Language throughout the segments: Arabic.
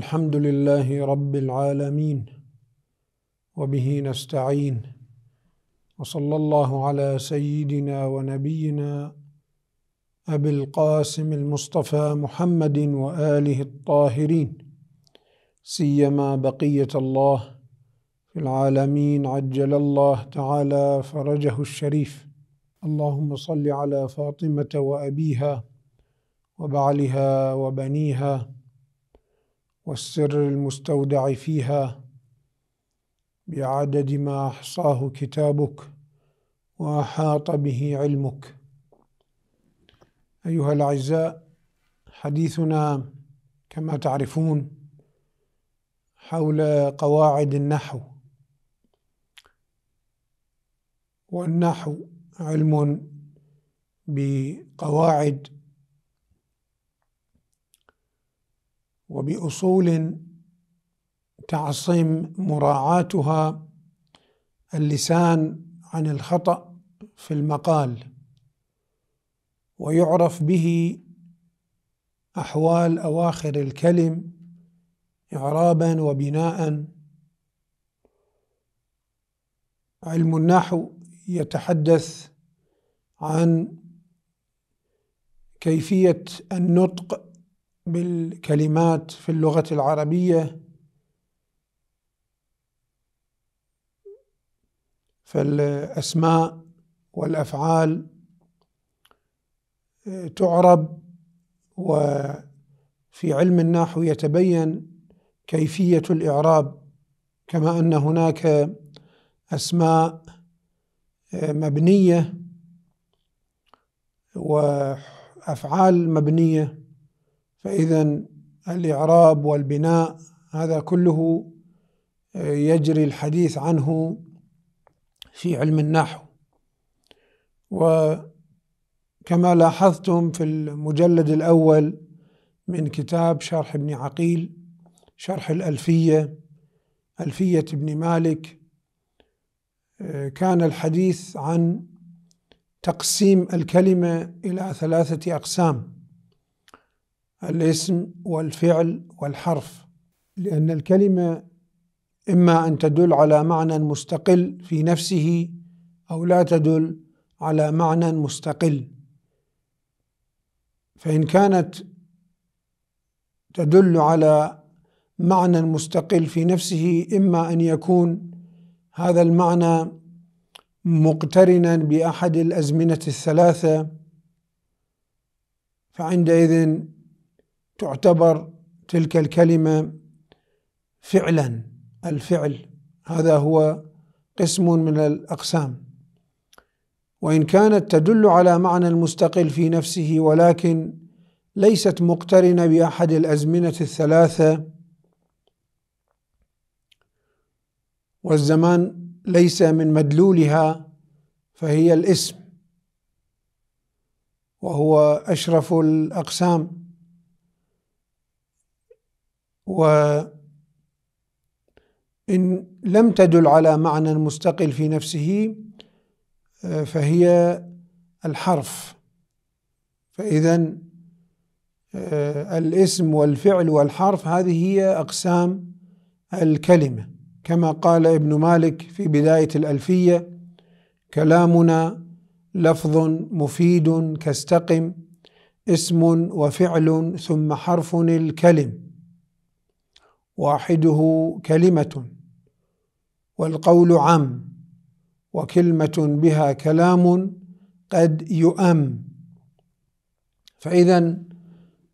الحمد لله رب العالمين وبه نستعين وصلى الله على سيدنا ونبينا أبي القاسم المصطفى محمد وآله الطاهرين سيما بقية الله في العالمين عجل الله تعالى فرجه الشريف اللهم صل على فاطمة وأبيها وبعلها وبنيها والسر المستودع فيها بعدد ما احصاه كتابك واحاط به علمك ايها الاعزاء حديثنا كما تعرفون حول قواعد النحو والنحو علم بقواعد وبأصول تعصم مراعاتها اللسان عن الخطأ في المقال ويعرف به أحوال أواخر الكلم إعرابا وبناء علم النحو يتحدث عن كيفية النطق بالكلمات في اللغة العربية فالأسماء والأفعال آه، تعرب وفي علم النحو يتبين كيفية الإعراب كما أن هناك أسماء آه، مبنية وأفعال مبنية فإذا الإعراب والبناء هذا كله يجري الحديث عنه في علم النحو وكما لاحظتم في المجلد الأول من كتاب شرح ابن عقيل شرح الألفية ألفية ابن مالك كان الحديث عن تقسيم الكلمة إلى ثلاثة أقسام الاسم والفعل والحرف لأن الكلمة إما أن تدل على معنى مستقل في نفسه أو لا تدل على معنى مستقل فإن كانت تدل على معنى مستقل في نفسه إما أن يكون هذا المعنى مقترنا بأحد الأزمنة الثلاثة فعندئذ تعتبر تلك الكلمه فعلا الفعل هذا هو قسم من الاقسام وان كانت تدل على معنى المستقل في نفسه ولكن ليست مقترنه باحد الازمنه الثلاثه والزمان ليس من مدلولها فهي الاسم وهو اشرف الاقسام وإن لم تدل على معنى مستقل في نفسه آه، فهي الحرف فإذا آه، الاسم والفعل والحرف هذه هي أقسام الكلمة كما قال ابن مالك في بداية الألفية كلامنا لفظ مفيد كاستقم اسم وفعل ثم حرف الكلم واحده كلمه والقول عام وكلمه بها كلام قد يؤم فاذا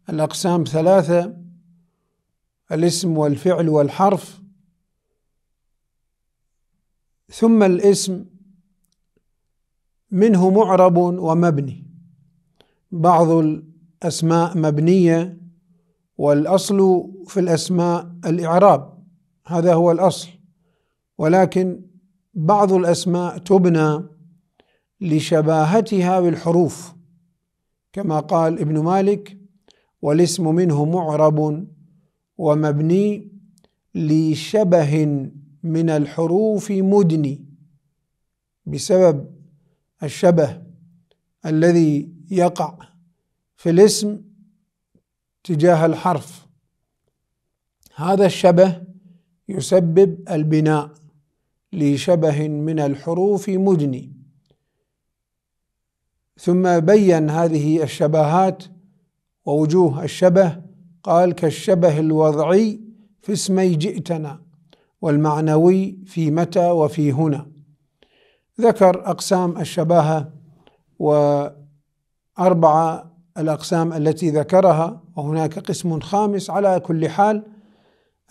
الاقسام ثلاثه الاسم والفعل والحرف ثم الاسم منه معرب ومبني بعض الاسماء مبنيه والاصل في الاسماء الاعراب هذا هو الاصل ولكن بعض الاسماء تبنى لشباهتها بالحروف كما قال ابن مالك والاسم منه معرب ومبني لشبه من الحروف مدني بسبب الشبه الذي يقع في الاسم تجاه الحرف هذا الشبه يسبب البناء لشبه من الحروف مجني ثم بين هذه الشبهات ووجوه الشبه قال كالشبه الوضعي في اسمي جئتنا والمعنوي في متى وفي هنا ذكر اقسام الشباهه واربعه الأقسام التي ذكرها وهناك قسم خامس على كل حال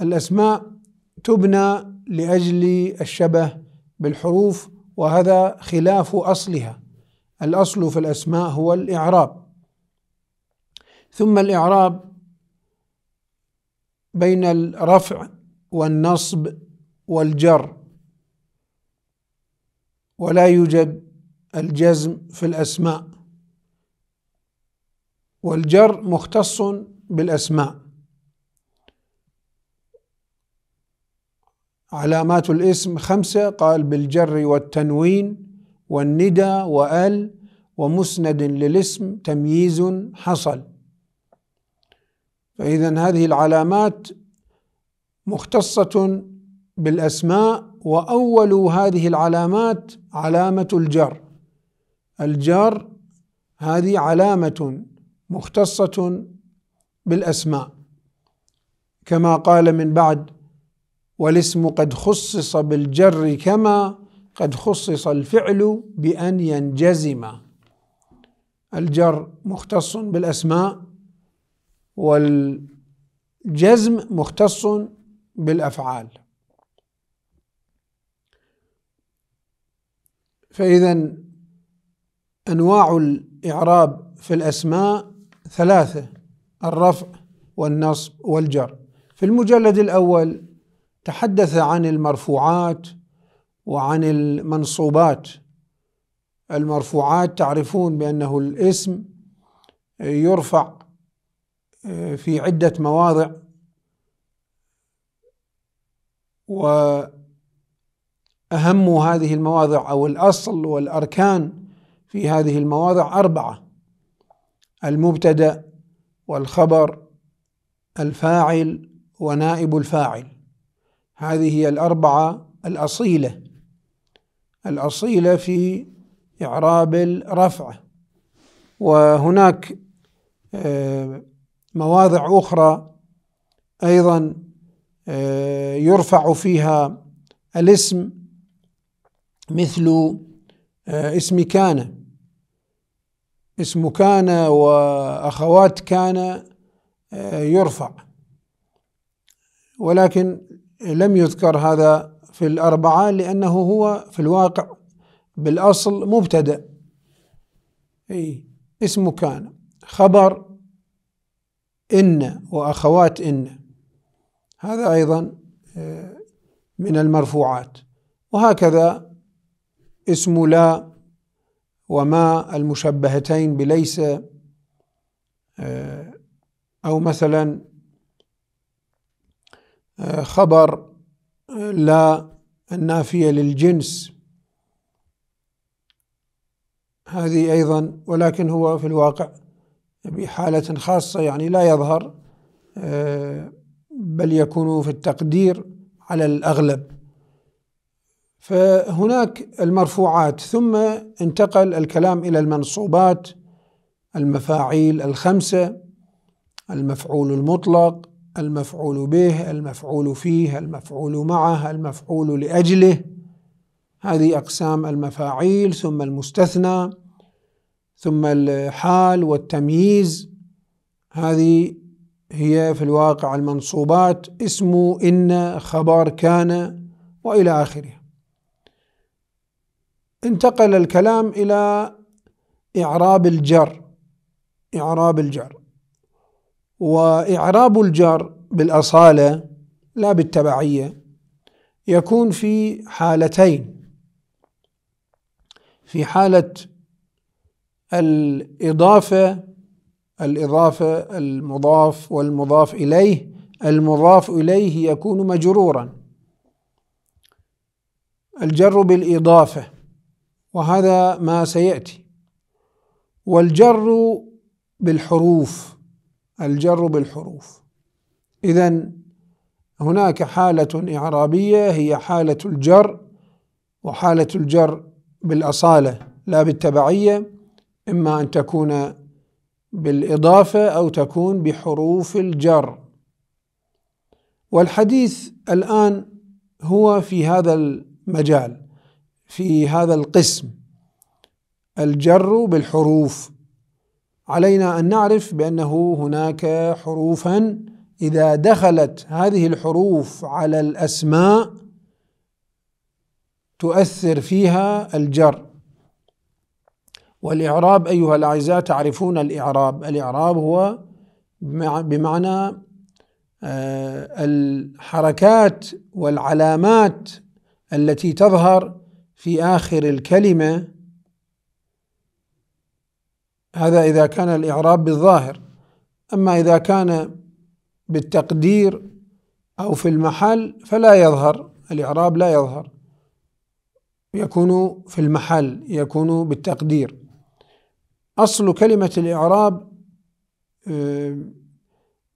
الأسماء تبنى لأجل الشبه بالحروف وهذا خلاف أصلها الأصل في الأسماء هو الإعراب ثم الإعراب بين الرفع والنصب والجر ولا يوجد الجزم في الأسماء والجر مختص بالأسماء علامات الاسم خمسة قال بالجر والتنوين والندى وال ومسند للاسم تمييز حصل فإذا هذه العلامات مختصة بالأسماء وأول هذه العلامات علامة الجر الجر هذه علامة مختصة بالأسماء كما قال من بعد والاسم قد خصص بالجر كما قد خصص الفعل بأن ينجزم الجر مختص بالأسماء والجزم مختص بالأفعال فإذا أنواع الإعراب في الأسماء ثلاثة الرفع والنصب والجر في المجلد الأول تحدث عن المرفوعات وعن المنصوبات المرفوعات تعرفون بأنه الاسم يرفع آه، في عدة مواضع وأهم هذه المواضع أو الأصل والأركان في هذه المواضع أربعة المبتدا والخبر الفاعل ونائب الفاعل هذه هي الاربعه الاصيله الاصيله في اعراب الرفع وهناك آه، مواضع اخرى ايضا آه، يرفع فيها الاسم مثل آه، اسم كان اسم كان واخوات كان آه، يرفع ولكن لم يذكر هذا في الاربعه لانه هو في الواقع بالاصل مبتدا اي اسم كان خبر ان واخوات ان هذا ايضا آه، من المرفوعات وهكذا اسم لا وما المشبهتين بليس آه، أو مثلا آه، خبر آه، لا النافية للجنس هذه أيضا ولكن هو في الواقع بحالة خاصة يعني لا يظهر بل يكون في التقدير على الأغلب فهناك المرفوعات ثم انتقل الكلام الى المنصوبات المفاعيل الخمسه المفعول المطلق المفعول به المفعول فيه المفعول معه المفعول لاجله هذه اقسام المفاعيل ثم المستثنى ثم الحال والتمييز هذه هي في الواقع المنصوبات اسم ان خبر كان والى اخره انتقل الكلام إلى إعراب الجر إعراب الجر وإعراب الجر بالأصالة لا بالتبعية يكون في حالتين في حالة الإضافة الإضافة المضاف والمضاف إليه المضاف إليه يكون مجرورا الجر بالإضافة وهذا ما سياتي والجر بالحروف الجر بالحروف اذا هناك حاله اعرابيه هي حاله الجر وحاله الجر بالاصاله لا بالتبعيه اما ان تكون بالاضافه او تكون بحروف الجر والحديث الان هو في هذا المجال في هذا القسم الجر بالحروف علينا ان نعرف بانه هناك حروفا اذا دخلت هذه الحروف على الاسماء تؤثر فيها الجر والاعراب ايها الاعزاء تعرفون الاعراب الاعراب هو بمعنى آه، الحركات والعلامات التي تظهر في آخر الكلمة هذا إذا كان الإعراب بالظاهر أما إذا كان بالتقدير أو في المحل فلا يظهر الإعراب لا يظهر يكون في المحل يكون بالتقدير أصل كلمة الإعراب آه،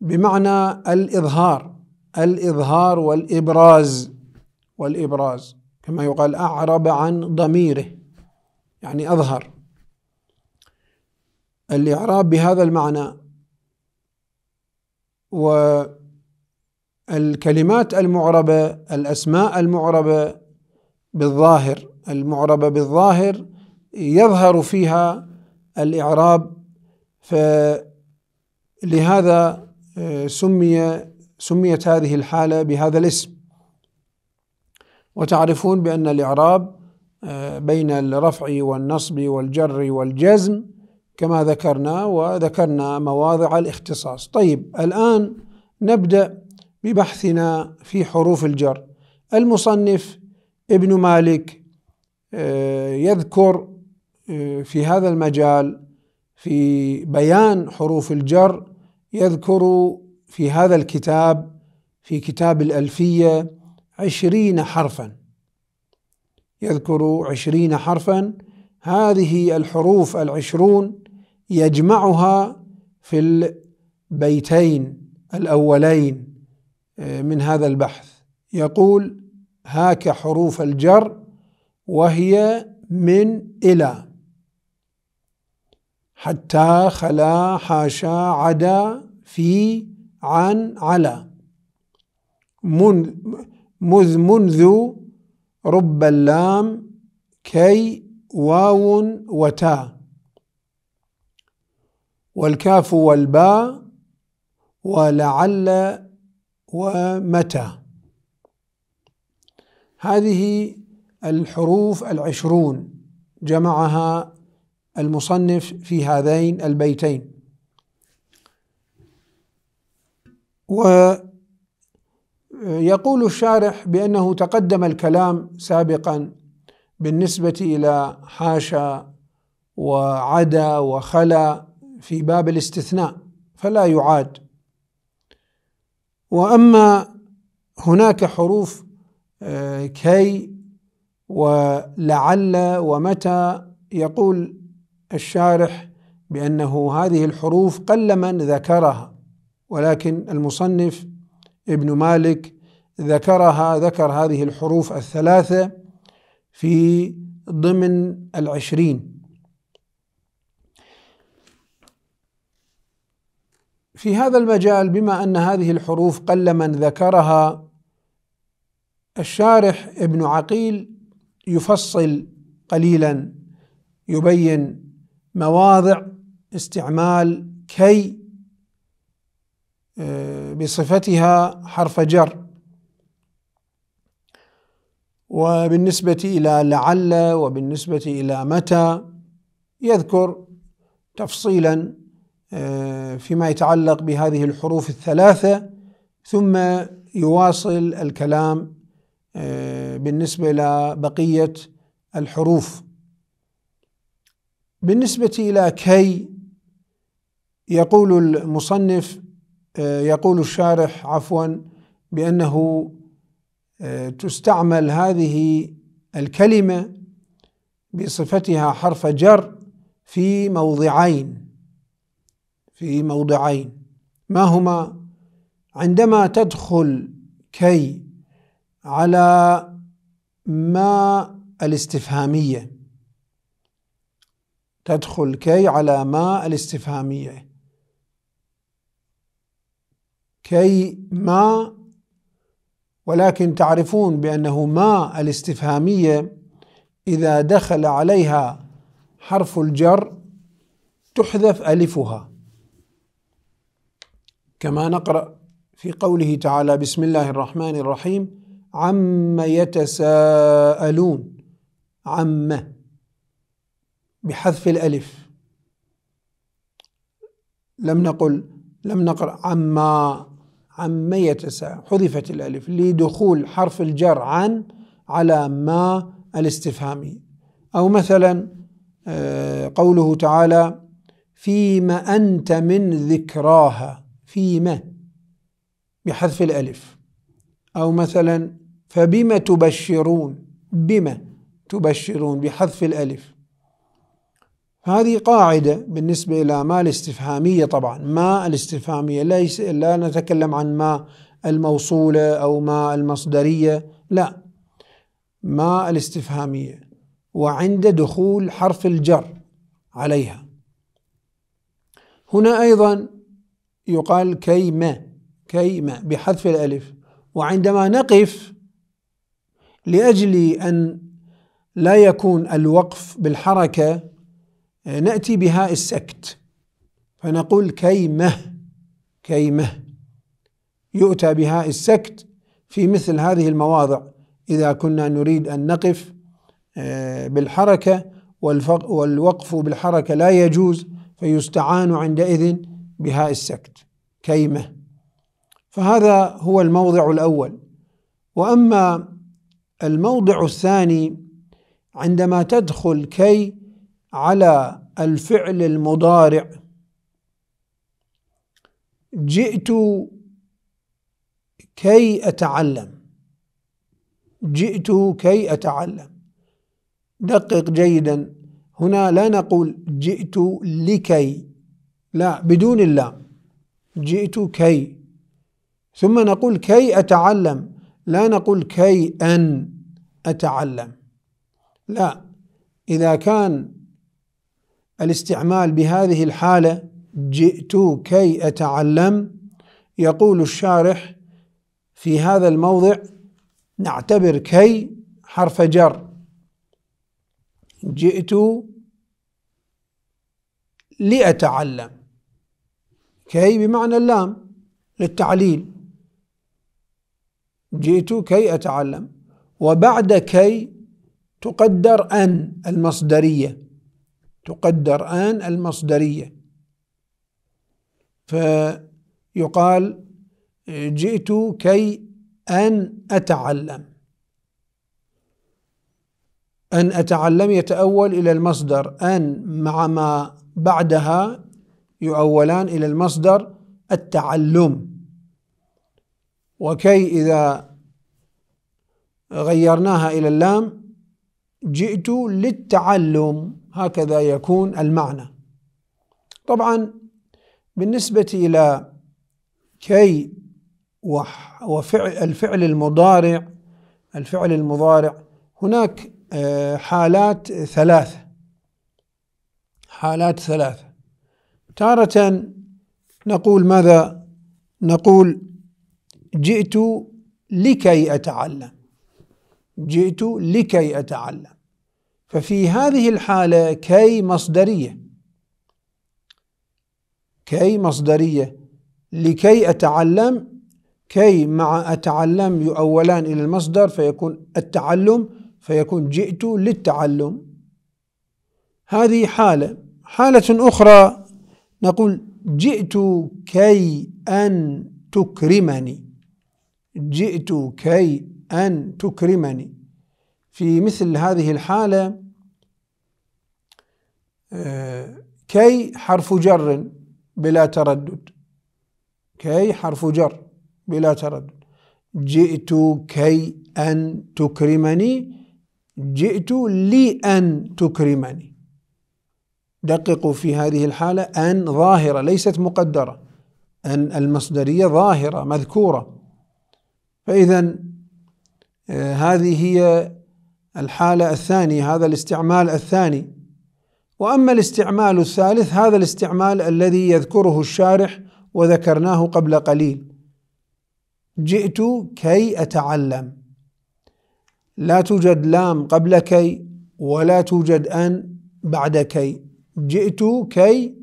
بمعنى الإظهار الإظهار والإبراز والإبراز كما يقال أعرب عن ضميره يعني أظهر الإعراب بهذا المعنى والكلمات المعربة الأسماء المعربة بالظاهر المعربة بالظاهر يظهر فيها الإعراب فلهذا آه، سمي سميت هذه الحالة بهذا الاسم وتعرفون بأن الإعراب آه، بين الرفع والنصب والجر والجزم كما ذكرنا وذكرنا مواضع الاختصاص طيب الآن نبدأ ببحثنا في حروف الجر المصنف ابن مالك آه، يذكر آه، في هذا المجال في بيان حروف الجر يذكر في هذا الكتاب في كتاب الألفية عشرين حرفا يذكر عشرين حرفا هذه الحروف العشرون يجمعها في البيتين الأولين آه، من هذا البحث يقول هاك حروف الجر وهي من إلى حتى خلا حاشا عدا في عن على من مذ منذ رب اللام كي واو وتاء والكاف والباء ولعل ومتى هذه الحروف العشرون جمعها المصنف في هذين البيتين و يقول الشارح بأنه تقدم الكلام سابقا بالنسبة إلى حاشا وعدا وخلا في باب الاستثناء فلا يعاد وأما هناك حروف آه، كي ولعل ومتى يقول الشارح بأنه هذه الحروف قل من ذكرها ولكن المصنف ابن مالك ذكرها ذكر هذه الحروف الثلاثة في ضمن العشرين في هذا المجال بما أن هذه الحروف قل من ذكرها الشارح ابن عقيل يفصل قليلا يبين مواضع استعمال كي آه، بصفتها حرف جر وبالنسبة إلى لعل وبالنسبة إلى متى يذكر تفصيلا آه، فيما يتعلق بهذه الحروف الثلاثة ثم يواصل الكلام آه، بالنسبة إلى بقية الحروف بالنسبة إلى كي يقول المصنف آه، يقول الشارح عفوا بأنه آه، تستعمل هذه الكلمة بصفتها حرف جر في موضعين في موضعين ما هما عندما تدخل كي على ما الاستفهامية تدخل كي على ما الاستفهامية كي ما ولكن تعرفون بأنه ما الاستفهامية إذا دخل عليها حرف الجر تحذف ألفها كما نقرأ في قوله تعالى بسم الله الرحمن الرحيم عم يتساءلون عم بحذف الألف لم نقل لم نقرأ عما عما يتساءل حذفت الألف لدخول حرف الجر عن على ما الاستفهامي أو مثلا آه، قوله تعالى فيما أنت من ذكراها فيما بحذف الألف أو مثلا فبما تبشرون بما تبشرون بحذف الألف هذه قاعدة بالنسبة إلى ما الاستفهامية طبعا ما الاستفهامية ليس لا نتكلم عن ما الموصولة أو ما المصدرية لا ما الاستفهامية وعند دخول حرف الجر عليها هنا أيضا يقال كيما كيما بحذف الألف وعندما نقف لأجل أن لا يكون الوقف بالحركة آه، نأتي بهاء السكت فنقول كيمة كيمة يؤتى بهاء السكت في مثل هذه المواضع إذا كنا نريد أن نقف آه، بالحركة والوقف بالحركة لا يجوز فيستعان عندئذ بهاء السكت كيمة فهذا هو الموضع الأول وأما الموضع الثاني عندما تدخل كي على الفعل المضارع جئت كي أتعلم جئت كي أتعلم دقق جيدا هنا لا نقول جئت لكي لا بدون اللام جئت كي ثم نقول كي أتعلم لا نقول كي أن أتعلم لا إذا كان الاستعمال بهذه الحالة جئت كي أتعلم يقول الشارح في هذا الموضع نعتبر كي حرف جر جئت لأتعلم كي بمعنى اللام للتعليل جئت كي أتعلم وبعد كي تقدر أن المصدرية تقدر آن المصدرية فيقال جئت كي أن أتعلم أن أتعلم يتأول إلى المصدر أن مع ما بعدها يؤولان إلى المصدر التعلم وكي إذا غيرناها إلى اللام جئت للتعلم هكذا يكون المعنى طبعا بالنسبة إلى كي وفعل الفعل المضارع الفعل المضارع هناك آه، حالات ثلاثة حالات ثلاثة تارة نقول ماذا؟ نقول جئت لكي أتعلم جئت لكي أتعلم ففي هذه الحالة كي مصدرية كي مصدرية لكي أتعلم كي مع أتعلم يؤولان إلى المصدر فيكون التعلم فيكون جئت للتعلم هذه حالة حالة أخرى نقول جئت كي أن تكرمني جئت كي أن تكرمني في مثل هذه الحالة آه، كي حرف جر بلا تردد كي حرف جر بلا تردد جئت كي أن تكرمني جئت لأن تكرمني دققوا في هذه الحالة أن ظاهرة ليست مقدرة أن المصدرية ظاهرة مذكورة فإذا آه، هذه هي الحالة الثانية هذا الاستعمال الثاني وأما الاستعمال الثالث هذا الاستعمال الذي يذكره الشارح وذكرناه قبل قليل جئت كي أتعلم لا توجد لام قبل كي ولا توجد أن بعد كي جئت كي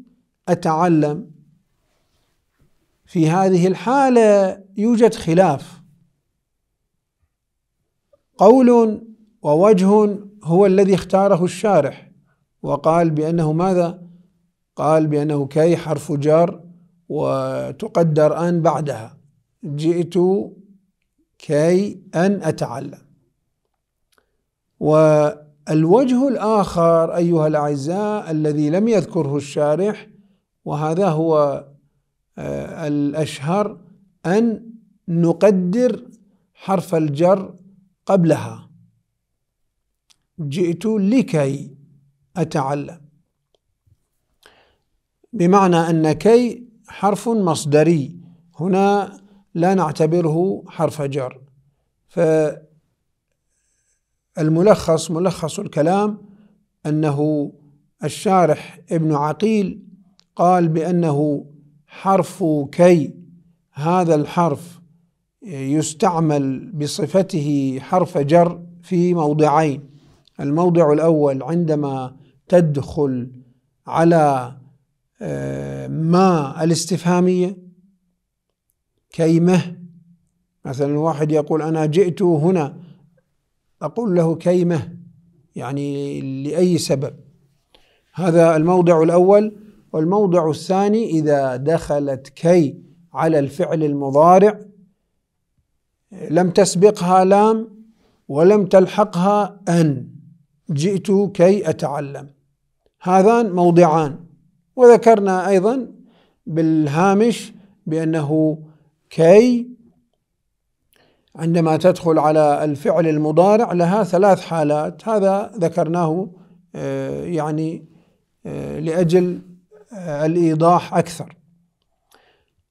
أتعلم في هذه الحالة يوجد خلاف قول ووجه هو الذي اختاره الشارح وقال بأنه ماذا؟ قال بأنه كي حرف جر وتقدر أن بعدها جئت كي أن أتعلم والوجه الآخر أيها الأعزاء الذي لم يذكره الشارح وهذا هو آه، الأشهر أن نقدر حرف الجر قبلها جئت لكي أتعلم بمعنى أن كي حرف مصدري هنا لا نعتبره حرف جر فالملخص ملخص الكلام أنه الشارح ابن عقيل قال بأنه حرف كي هذا الحرف يستعمل بصفته حرف جر في موضعين الموضع الاول عندما تدخل على آه، ما الاستفهاميه كيمه مثلا واحد يقول انا جئت هنا اقول له كيمه يعني لاي سبب هذا الموضع الاول والموضع الثاني اذا دخلت كي على الفعل المضارع لم تسبقها لام ولم تلحقها أن جئت كي أتعلم هذان موضعان وذكرنا أيضا بالهامش بأنه كي عندما تدخل على الفعل المضارع لها ثلاث حالات هذا ذكرناه آه، يعني آه، لأجل آه، الإيضاح أكثر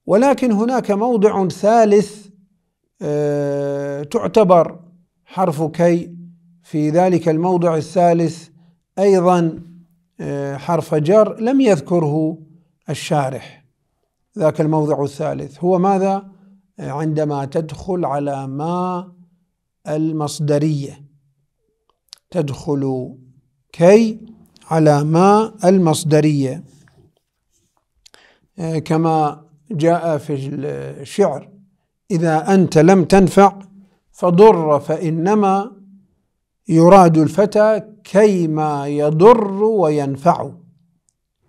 ولكن هناك موضع ثالث آه، تعتبر حرف كي في ذلك الموضع الثالث أيضا آه، حرف جر لم يذكره الشارح ذاك الموضع الثالث هو ماذا آه، عندما تدخل على ما المصدرية تدخل كي على ما المصدرية كما جاء في الشعر إذا أنت لم تنفع فضر فإنما يراد الفتى كيما يضر وينفع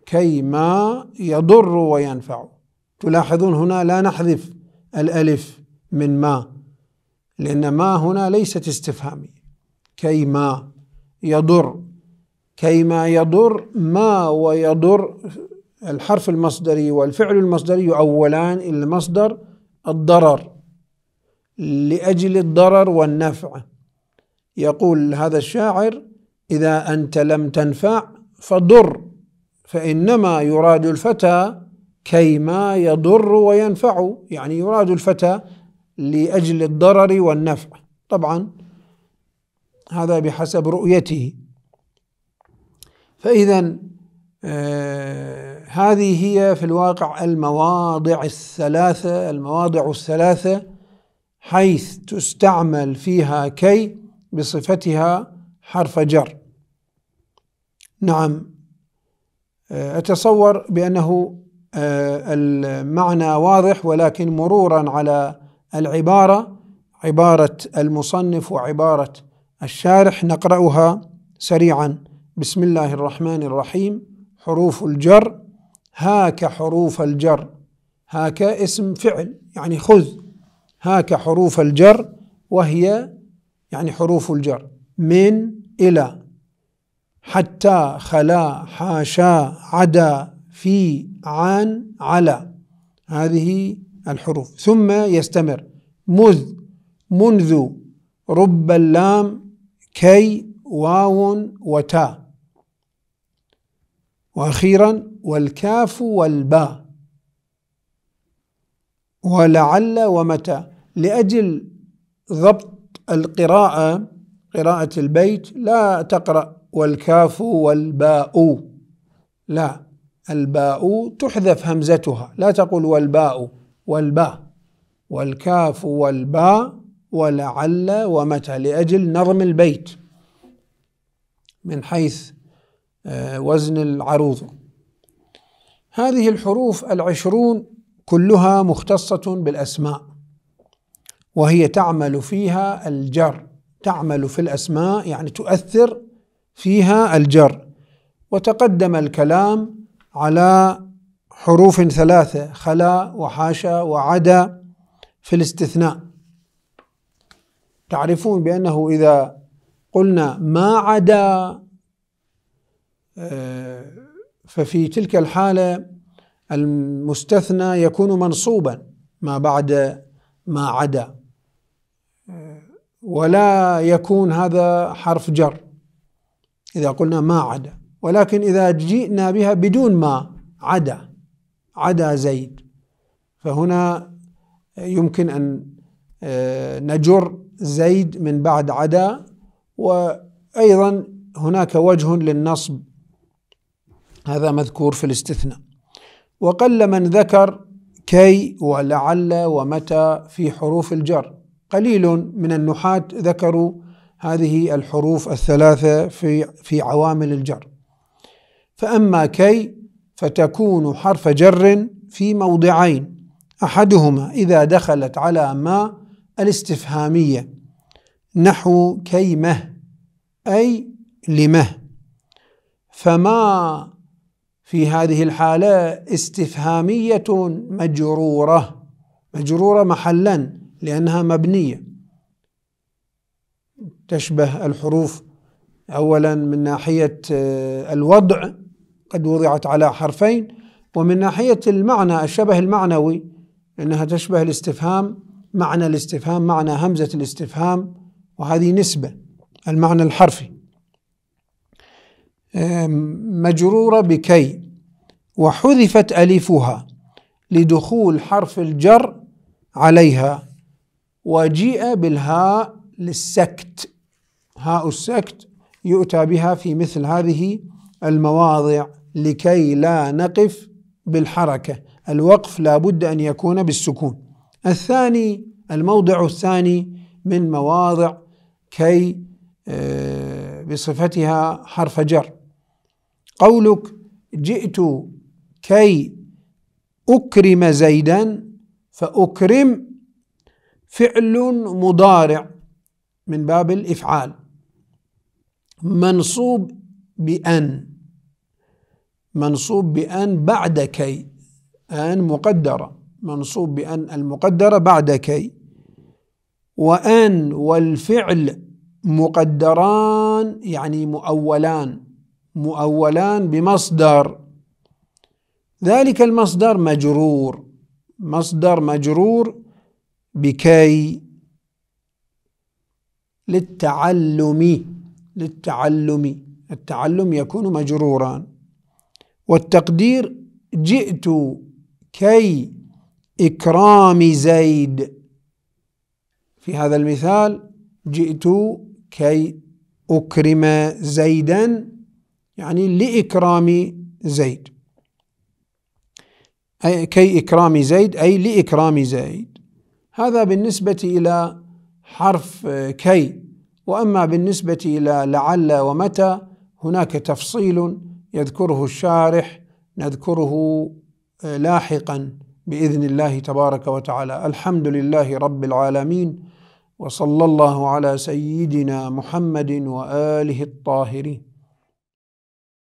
كيما يضر وينفع تلاحظون هنا لا نحذف الألف من ما لأن ما هنا ليست استفهامية كيما يضر كيما يضر ما ويضر الحرف المصدري والفعل المصدري يؤولان المصدر الضرر لاجل الضرر والنفع يقول هذا الشاعر اذا انت لم تنفع فضر فانما يراد الفتى كيما يضر وينفع يعني يراد الفتى لاجل الضرر والنفع طبعا هذا بحسب رؤيته فاذا آه هذه هي في الواقع المواضع الثلاثة المواضع الثلاثة حيث تستعمل فيها كي بصفتها حرف جر نعم أتصور بأنه آه، المعنى واضح ولكن مرورا على العبارة عبارة المصنف وعبارة الشارح نقرأها سريعا بسم الله الرحمن الرحيم حروف الجر هاك حروف الجر هاك اسم فعل يعني خذ هاك حروف الجر وهي يعني حروف الجر من إلى حتى خلا حاشا عدا في عن على هذه الحروف ثم يستمر مذ منذ رب اللام كي واو وتاء واخيرا والكاف والباء ولعل ومتى لاجل ضبط القراءه قراءه البيت لا تقرا والكاف والباء لا الباء تحذف همزتها لا تقول والباء والباء والكاف والباء ولعل ومتى لاجل نظم البيت من حيث وزن العروض هذه الحروف العشرون كلها مختصة بالأسماء وهي تعمل فيها الجر تعمل في الأسماء يعني تؤثر فيها الجر وتقدم الكلام على حروف ثلاثة خلا وحاشا وعدا في الاستثناء تعرفون بأنه إذا قلنا ما عدا آه، ففي تلك الحالة المستثنى يكون منصوبا ما بعد ما عدا آه، ولا يكون هذا حرف جر إذا قلنا ما عدا ولكن إذا جئنا بها بدون ما عدا عدا زيد فهنا يمكن أن آه، نجر زيد من بعد عدا وأيضا هناك وجه للنصب هذا مذكور في الاستثناء وقل من ذكر كي ولعل ومتى في حروف الجر قليل من النحاة ذكروا هذه الحروف الثلاثة في في عوامل الجر فأما كي فتكون حرف جر في موضعين أحدهما إذا دخلت على ما الاستفهامية نحو كيمه أي لمه فما في هذه الحالة استفهامية مجرورة مجرورة محلا لأنها مبنية تشبه الحروف أولا من ناحية آه، الوضع قد وضعت على حرفين ومن ناحية المعنى الشبه المعنوي أنها تشبه الاستفهام معنى الاستفهام معنى همزة الاستفهام وهذه نسبة المعنى الحرفي مجرورة بكي وحذفت ألفها لدخول حرف الجر عليها وجيء بالهاء للسكت هاء السكت يؤتى بها في مثل هذه المواضع لكي لا نقف بالحركة الوقف لا بد أن يكون بالسكون الثاني الموضع الثاني من مواضع كي آه، بصفتها حرف جر قولك جئت كي أكرم زيدا فأكرم فعل مضارع من باب الإفعال منصوب بأن منصوب بأن بعد كي أن مقدرة منصوب بأن المقدرة بعد كي وأن والفعل مقدران يعني مؤولان مؤولان بمصدر ذلك المصدر مجرور مصدر مجرور بكي للتعلم للتعلم التعلم يكون مجرورا والتقدير جئت كي إكرام زيد في هذا المثال جئت كي أكرم زيدا يعني لإكرام زيد أي كي إكرام زيد أي لإكرام زيد هذا بالنسبة إلى حرف كي وأما بالنسبة إلى لعل ومتى هناك تفصيل يذكره الشارح نذكره آه، لاحقا باذن الله تبارك وتعالى الحمد لله رب العالمين وصلى الله على سيدنا محمد واله الطاهرين